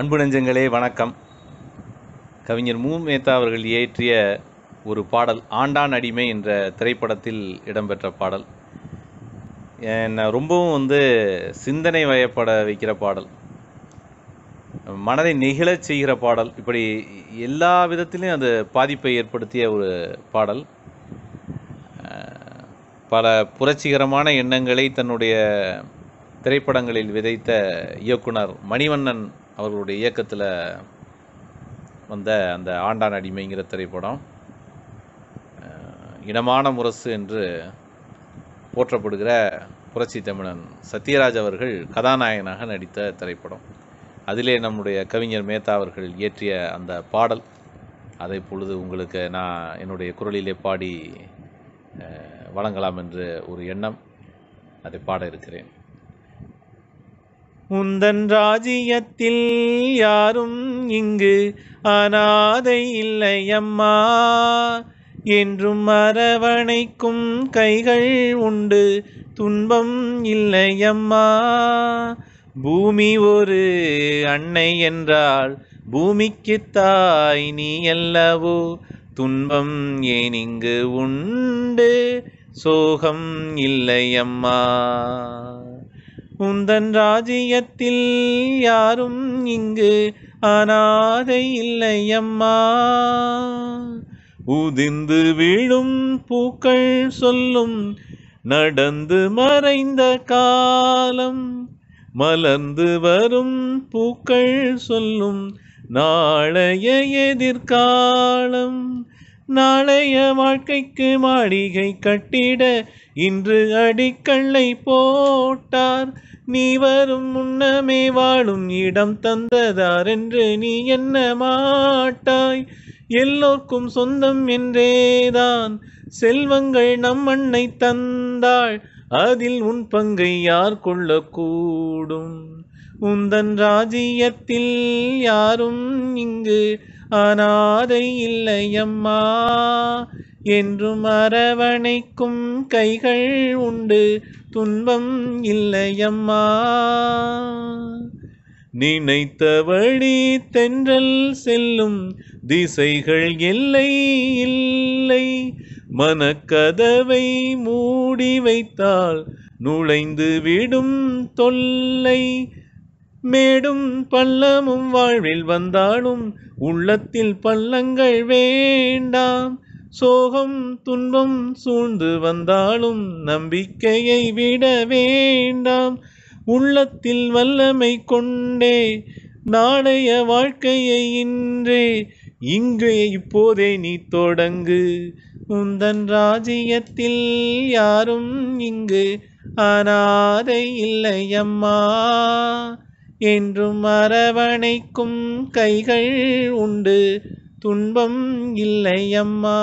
அன்பு நெஞ்சங்களே வணக்கம் கவிஞர் மு மேத்தா அவர்கள் இயற்றிய ஒரு பாடல் ஆண்டான் அடிமை என்ற திரைப்படத்தில் இடம்பெற்ற பாடல் என்னை ரொம்பவும் வந்து சிந்தனை வயப்பட வைக்கிற பாடல் மனதை நெகிழச் செய்கிற பாடல் இப்படி எல்லா விதத்திலையும் அது பாதிப்பை ஏற்படுத்திய ஒரு பாடல் பல புரட்சிகரமான எண்ணங்களை தன்னுடைய திரைப்படங்களில் விதைத்த இயக்குனர் மணிவண்ணன் அவர்களுடைய இயக்கத்தில் வந்த அந்த ஆண்டான் அடிமைங்கிற திரைப்படம் இனமான முரசு என்று போற்றப்படுகிற புரட்சி தமிழன் சத்யராஜ் அவர்கள் கதாநாயகனாக நடித்த திரைப்படம் அதிலே நம்முடைய கவிஞர் மேத்தா அவர்கள் இயற்றிய அந்த பாடல் அதை பொழுது உங்களுக்கு நான் என்னுடைய குரலிலே பாடி வழங்கலாம் என்று ஒரு எண்ணம் அதை பாட இருக்கிறேன் உந்தன் ராஜியத்தில் யாரும் இங்கு அனாதை இல்லை அம்மா என்றும் அரவணைக்கும் கைகள் உண்டு துன்பம் இல்லை அம்மா பூமி ஒரு அன்னை என்றால் பூமிக்கு தாய் நீ அல்லவோ துன்பம் ஏன் இங்கு உண்டு சோகம் இல்லை அம்மா உந்தன் ராஜ்யத்தில் யாரும் இங்கு அனாதை இல்லை அம்மா உதிந்து விழும் பூக்கள் சொல்லும் நடந்து மறைந்த காலம் மலர்ந்து வரும் பூக்கள் சொல்லும் நாளைய எதிர்காலம் நாளைய வாழ்க்கைக்கு மாளிகை கட்டிட இன்று அடிக்கல்லை போட்டார் நீ வரும் முன்னமே வாழும் இடம் தந்ததார் என்று நீ என்ன மாட்டாய் எல்லோர்க்கும் சொந்தம் என்றேதான் செல்வங்கள் நம் மண்ணை தந்தாள் அதில் உன் பங்கை யார் கொள்ளக்கூடும் உந்தன் ராஜ்யத்தில் யாரும் இங்கு அனாதை இல்லை அம்மா என்றும் அரவணைக்கும் கைகள் உண்டு துன்பம் இல்லை அம்மா நினைத்தவழி தென்றல் செல்லும் திசைகள் இல்லை இல்லை மனக்கதவை மூடி வைத்தால் நுழைந்து விடும் தொல்லை மேடும் பள்ளமும் வாழ்வில் வந்தாலும் உள்ளத்தில் பள்ளங்கள் வேண்டாம் சோகம் துன்பம் சூழ்ந்து வந்தாலும் நம்பிக்கையை விட வேண்டாம் உள்ளத்தில் வல்லமை கொண்டே நாளைய வாழ்க்கையை இன்றே இங்கே இப்போதே நீ தொடங்கு உந்தன் ராஜ்யத்தில் யாரும் இங்கு அனாதை இல்லை அம்மா என்றும் அரவணைக்கும் கைகள் உண்டு துன்பம் இல்லை அம்மா